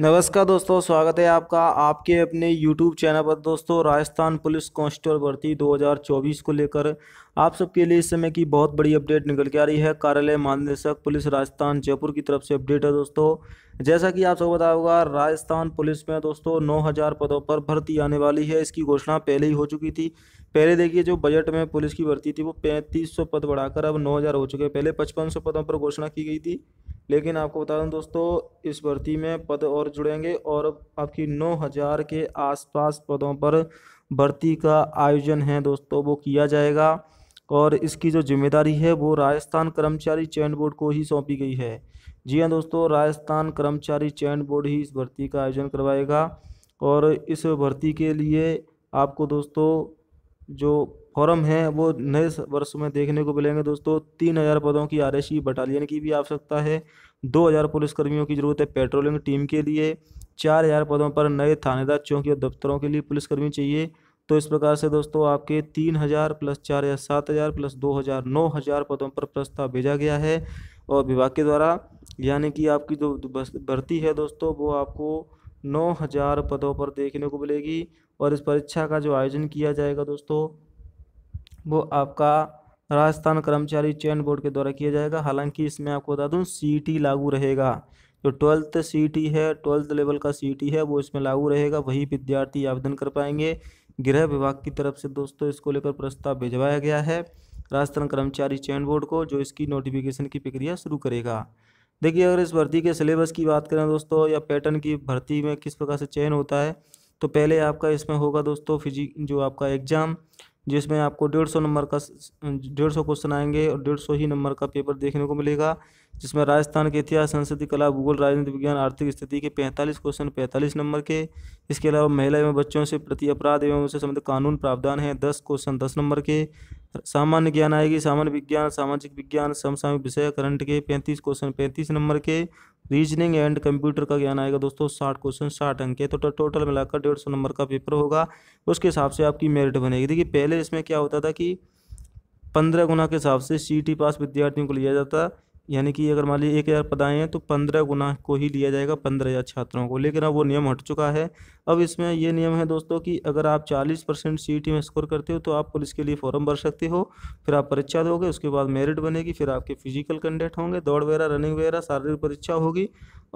नमस्कार दोस्तों स्वागत है आपका आपके अपने YouTube चैनल पर दोस्तों राजस्थान पुलिस कांस्टेबल भर्ती 2024 को लेकर आप सबके लिए इस समय की बहुत बड़ी अपडेट निकल के आ रही है कार्यालय महानिदेशक पुलिस राजस्थान जयपुर की तरफ से अपडेट है दोस्तों जैसा कि आप सबको बता होगा राजस्थान पुलिस में दोस्तों 9000 पदों पर भर्ती आने वाली है इसकी घोषणा पहले ही हो चुकी थी पहले देखिए जो बजट में पुलिस की भर्ती थी वो पैंतीस पद बढ़ाकर अब नौ हो चुके पहले पचपन पदों पर घोषणा की गई थी लेकिन आपको बता दूं दोस्तों इस भर्ती में पद और जुड़ेंगे और आपकी नौ हज़ार के आसपास पदों पर भर्ती का आयोजन है दोस्तों वो किया जाएगा और इसकी जो जिम्मेदारी है वो राजस्थान कर्मचारी चयन बोर्ड को ही सौंपी गई है जी हाँ दोस्तों राजस्थान कर्मचारी चयन बोर्ड ही इस भर्ती का आयोजन करवाएगा और इस भर्ती के लिए आपको दोस्तों जो फॉरम है वो नए वर्ष में देखने को मिलेंगे दोस्तों तीन हज़ार पदों की आर बटालियन की भी आवश्यकता है दो हज़ार पुलिसकर्मियों की ज़रूरत है पेट्रोलिंग टीम के लिए चार हज़ार पदों पर नए थानेदार चौकी और दफ्तरों के लिए पुलिसकर्मी चाहिए तो इस प्रकार से दोस्तों आपके तीन हज़ार प्लस चार हज़ार सात हज़ार प्लस दो हज़ार नौ हज़ार पदों पर प्रस्ताव भेजा गया है और विभाग के द्वारा यानी कि आपकी जो भर्ती है दोस्तों वो आपको नौ हज़ार पदों पर देखने को मिलेगी और इस परीक्षा का जो आयोजन किया जाएगा दोस्तों वो आपका राजस्थान कर्मचारी चयन बोर्ड के द्वारा किया जाएगा हालांकि इसमें आपको बता दूँ सी लागू रहेगा जो ट्वेल्थ सी है ट्वेल्थ लेवल का सी है वो इसमें लागू रहेगा वही विद्यार्थी आवेदन कर पाएंगे गृह विभाग की तरफ से दोस्तों इसको लेकर प्रस्ताव भिजवाया गया है राजस्थान कर्मचारी चयन बोर्ड को जो इसकी नोटिफिकेशन की प्रक्रिया शुरू करेगा देखिए अगर इस भर्ती के सिलेबस की बात करें दोस्तों या पैटर्न की भर्ती में किस प्रकार से चयन होता है तो पहले आपका इसमें होगा दोस्तों फिजिक जो आपका एग्ज़ाम जिसमें आपको डेढ़ सौ नंबर का डेढ़ सौ क्वेश्चन आएंगे और डेढ़ सौ ही नंबर का पेपर देखने को मिलेगा जिसमें राजस्थान के इतिहास संस्कृति कला भूगोल राजनीति विज्ञान आर्थिक स्थिति के पैंतालीस क्वेश्चन पैंतालीस नंबर के इसके अलावा महिला एवं बच्चों से प्रति अपराध एवं उससे संबंधित कानून प्रावधान है दस क्वेश्चन दस नंबर के सामान्य ज्ञान आएगी सामान्य विज्ञान सामाजिक विज्ञान समसामयिक विषय करंट के पैंतीस क्वेश्चन पैंतीस नंबर के रीजनिंग एंड कंप्यूटर का ज्ञान आएगा दोस्तों साठ क्वेश्चन साठ अंक है तो टोटल मिलाकर डेढ़ सौ नंबर का पेपर होगा उसके हिसाब से आपकी मेरिट बनेगी देखिए पहले इसमें क्या होता था कि पंद्रह गुना के हिसाब से सी पास विद्यार्थियों को लिया जाता यानी कि अगर मान लीजिए एक हज़ार पद आए हैं तो पंद्रह गुना को ही लिया जाएगा पंद्रह हज़ार छात्रों को लेकिन अब वो नियम हट चुका है अब इसमें ये नियम है दोस्तों कि अगर आप चालीस परसेंट सी में स्कोर करते हो तो आप पुलिस के लिए फॉर्म भर सकते हो फिर आप परीक्षा दोगे उसके बाद मेरिट बनेगी फिर आपके फिजिकल कंडक्ट होंगे दौड़ वगैरह रनिंग वगैरह शारीरिक परीक्षा होगी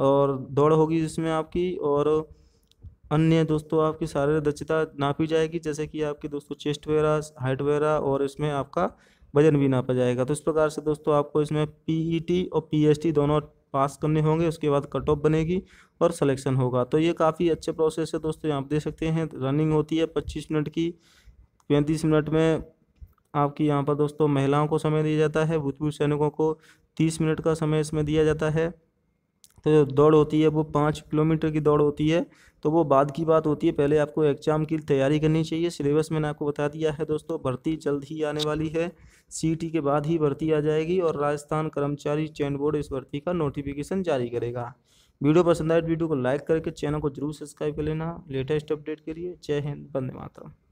और दौड़ होगी जिसमें आपकी और अन्य दोस्तों आपकी शारीरिक दक्षता नापी जाएगी जैसे कि आपके दोस्तों चेस्ट वगैरह हाइट वगैरह और इसमें आपका वजन भी नापा जाएगा तो इस प्रकार से दोस्तों आपको इसमें पी e और पी दोनों पास करने होंगे उसके बाद कट ऑफ बनेगी और सलेक्शन होगा तो ये काफ़ी अच्छे प्रोसेस है दोस्तों यहाँ आप देख सकते हैं रनिंग होती है पच्चीस मिनट की पैंतीस मिनट में आपकी यहाँ पर दोस्तों महिलाओं को समय दिया जाता है भूतपूर्व सैनिकों को तीस मिनट का समय इसमें दिया जाता है तो जो दौड़ होती है वो पाँच किलोमीटर की दौड़ होती है तो वो बाद की बात होती है पहले आपको एग्जाम की तैयारी करनी चाहिए सिलेबस मैंने आपको बता दिया है दोस्तों भर्ती जल्द ही आने वाली है सी के बाद ही भर्ती आ जाएगी और राजस्थान कर्मचारी चयन बोर्ड इस भर्ती का नोटिफिकेशन जारी करेगा वीडियो पसंद आए तो वीडियो को लाइक करके चैनल को जरूर सब्सक्राइब कर लेना लेटेस्ट अपडेट के लिए जय हिंद बंदे मातरम